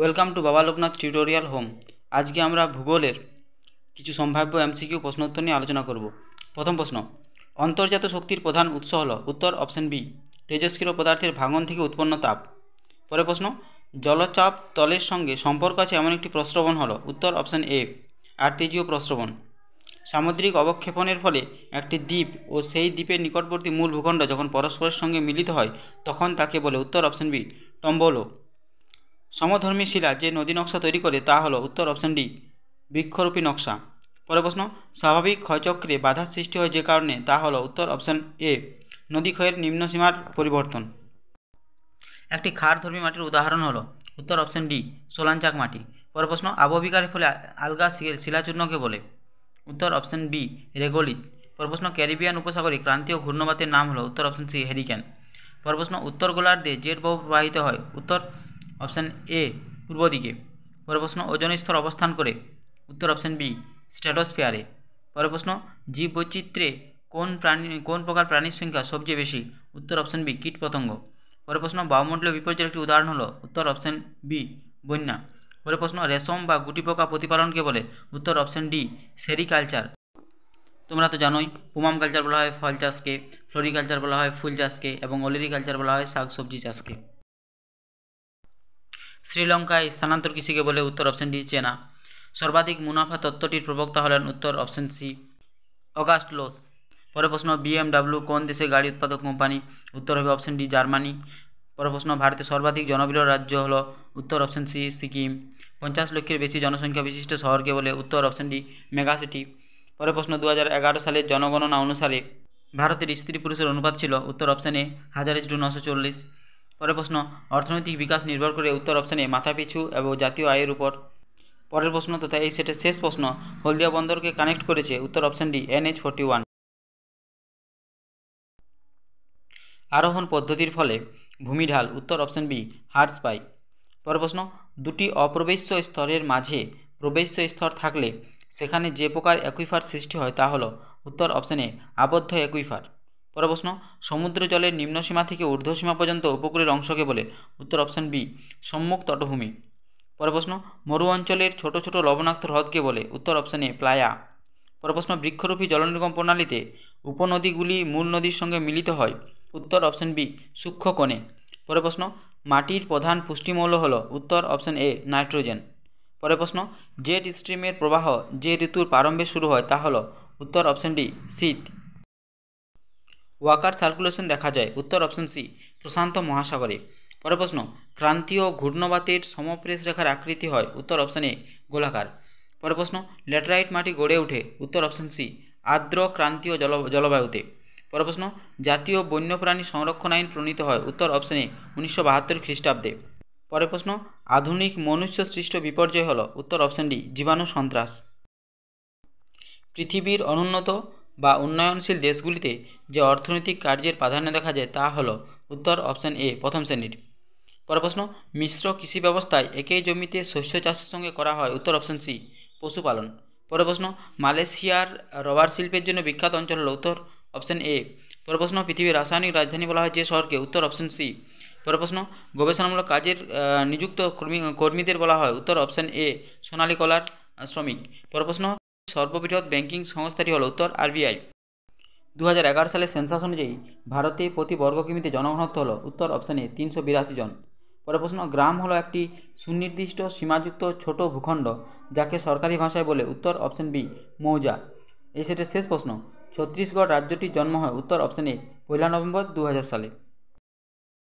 welcome to বাবা Loknath tutorial home আজকে আমরা ভূগোলের কিছু সম্ভাব্য এমসিকিউ প্রশ্নোত্তর নিয়ে আলোচনা করব প্রথম প্রশ্ন অন্তর্জাত শক্তির প্রধান উৎস হল উত্তর অপশন বি তেজস্ক্রিয় পদার্থের ভাঙন থেকে উৎপন্ন তাপ পরে প্রশ্ন জলচাপ তলের সঙ্গে সম্পর্ক আছে এমন একটি প্রশ্রবণ হল উত্তর অপশন এ আর্তেজীয় প্রশ্রবণ সামুদ্রিক অবক্ষেপণের ফলে একটি দ্বীপ ও সেই দ্বীপের নিকটবর্তী মূল ভূখণ্ড যখন পরস্পরের সঙ্গে মিলিত হয় তখন তাকে বলে উত্তর অপশন বি টম্বলো সমধর্মী শিলা যে নদী নকশা তৈরি করে তা হলো উত্তর অপশান ডি বৃক্ষরূপী নকশা পরের প্রশ্ন স্বাভাবিক ক্ষয়চক্রে বাধা সৃষ্টি হয় যে কারণে তা হলো উত্তর অপশান এ নদী ক্ষয়ের নিম্নসীমার পরিবর্তন একটি খারধর্মী মাটির উদাহরণ হলো উত্তর অপশান ডি সোলাঞ্চাক মাটি পরের প্রশ্ন আবহবিকারের ফলে আলগা শিলাচূর্ণকে বলে উত্তর অপশান বি রেগোলিত পরের প্রশ্ন ক্যারিবিয়ান উপসাগরে ক্রান্তীয় ঘূর্ণবাতের নাম হলো উত্তর অপশান সি হেরিক্যান পরের প্রশ্ন উত্তর গোলার্ধে জেট বহু প্রবাহিত হয় উত্তর অপশান এ পূর্ব দিকে পরের প্রশ্ন ওজন স্তর অবস্থান করে উত্তর অপশান বি স্ট্র্যাটোস্ফিয়ারে পরের প্রশ্ন জীব বৈচিত্র্যে কোন প্রাণী কোন প্রকার প্রাণীর সংখ্যা সবচেয়ে বেশি উত্তর অপশান বি কীট পতঙ্গ পরের প্রশ্ন বায়ুমণ্ডলীয় বিপর্যয়ের একটি উদাহরণ হলো উত্তর অপশান বি বন্যা পরের প্রশ্ন রেশম বা গুটি পোকা প্রতিপালনকে বলে উত্তর অপশান ডি সেরিকালচার তোমরা তো জানোই পুমাম কালচার বলা হয় ফল চাষকে ফ্লোরিকালচার বলা হয় ফুল চাষকে এবং অলেরিকালচার বলা হয় শাক সবজি চাষকে শ্রীলঙ্কায় স্থানান্তর কৃষিকে বলে উত্তর ডি চেনা সর্বাধিক মুনাফা তত্ত্বটির প্রবক্তা হলেন উত্তর অপশন সি অগাস্ট লোস পরে প্রশ্ন বিএমডাব্লিউ কোন দেশে গাড়ি উৎপাদক কোম্পানি উত্তর হবে অপশন ডি জার্মানি পরে প্রশ্ন ভারতে সর্বাধিক জনবিরল রাজ্য হল উত্তর অপশন সি সিকিম পঞ্চাশ লক্ষের বেশি জনসংখ্যা বিশিষ্ট শহরকে বলে উত্তর অপশন ডি মেগাসিটি পরে প্রশ্ন দু হাজার সালের জনগণনা অনুসারে ভারতের স্ত্রী পুরুষের অনুপাত ছিল উত্তর অপশানে হাজার টু নশো চল্লিশ পরের প্রশ্ন অর্থনৈতিক বিকাশ নির্ভর করে উত্তর অপশানে মাথাপিছু এবং জাতীয় আয়ের উপর পরের প্রশ্ন তথা এই সেটের শেষ প্রশ্ন হলদিয়া বন্দরকে কানেক্ট করেছে উত্তর option D NH forty one আরোহণ পদ্ধতির ফলে ভূমিঢাল উত্তর অপশান বি হার্স পাই পরের প্রশ্ন দুটি অপ্রবেশ্য স্তরের মাঝে প্রবেশ্য স্তর থাকলে সেখানে যে প্রকার অ্যাকুইফার সৃষ্টি হয় তা হল উত্তর অপশানে আবদ্ধ অ্যাকুইফার পর প্রশ্ন সমুদ্র জলের নিম্নসীমা থেকে ঊর্ধ্বসীমা পর্যন্ত উপকূলের অংশকে বলে উত্তর অপশান বি সম্মুখ তটভূমি পর প্রশ্ন মরু অঞ্চলের ছোট ছোট লবণাক্ত হ্রদকে বলে উত্তর অপশান এ প্লায়া পর প্রশ্ন বৃক্ষরূপী জলনির্গম প্রণালীতে উপনদীগুলি মূল নদীর সঙ্গে মিলিত হয় উত্তর অপশান বি সূক্ষ্ম কোণে পরে প্রশ্ন মাটির প্রধান পুষ্টিমৌল হল উত্তর অপশান এ নাইট্রোজেন পরে প্রশ্ন জেট স্ট্রিমের প্রবাহ যে ঋতুর প্রারম্ভে শুরু হয় তা হল উত্তর অপশান ডি শীত ওয়াকার সার্কুলেশন দেখা যায় উত্তর অপশন সি প্রশান্ত মহাসাগরে পরের প্রশ্ন ক্রান্তীয় ঘূর্ণবাতের সমপ্রেস রেখার আকৃতি হয় উত্তর অপশন এ গোলাকার পরের প্রশ্ন ল্যাটেরাইট মাটি গড়ে ওঠে উত্তর অপশন সি আর্দ্র ক্রান্তীয় জল জলবায়ুতে পরের প্রশ্ন জাতীয় বন্যপ্রাণী সংরক্ষণ আইন প্রণীত হয় উত্তর অপশন এ উনিশশো বাহাত্তর খ্রিস্টাব্দে পরের প্রশ্ন আধুনিক মনুষ্য সৃষ্ট বিপর্যয় হল উত্তর অপশন ডি জীবাণু সন্ত্রাস পৃথিবীর অনুন্নত বা উন্নয়নশীল দেশগুলিতে যে অর্থনৈতিক কার্যের প্রাধান্য দেখা যায় তা হল উত্তর অপশান এ প্রথম শ্রেণীর পরের প্রশ্ন মিশ্র কৃষি ব্যবস্থায় একই জমিতে শস্য চাষের সঙ্গে করা হয় উত্তর অপশান সি পশুপালন পরে প্রশ্ন মালয়েশিয়ার রবার শিল্পের জন্য বিখ্যাত অঞ্চল হল উত্তর অপশান এ পরে প্রশ্ন পৃথিবীর রাসায়নিক রাজধানী বলা হয় যে শহরকে উত্তর অপশান সি পরে প্রশ্ন গবেষণামূলক কাজের নিযুক্ত কর্মী কর্মীদের বলা হয় উত্তর অপশান এ সোনালী কলার শ্রমিক পরে প্রশ্ন সর্ববৃহৎ ব্যাঙ্কিং সংস্থাটি হল উত্তর আরবিআই দু হাজার সালে সেন্সাস অনুযায়ী ভারতে প্রতি বর্গ কিমিতে জনঘনত্ব হল উত্তর অপশানে তিনশো বিরাশি জন পরে প্রশ্ন গ্রাম হলো একটি সুনির্দিষ্ট সীমাযুক্ত ছোট ভূখণ্ড যাকে সরকারি ভাষায় বলে উত্তর অপশন বি মৌজা এই সেটের শেষ প্রশ্ন ছত্তিশগড় রাজ্যটির জন্ম হয় উত্তর অপশানে পয়লা নভেম্বর দু সালে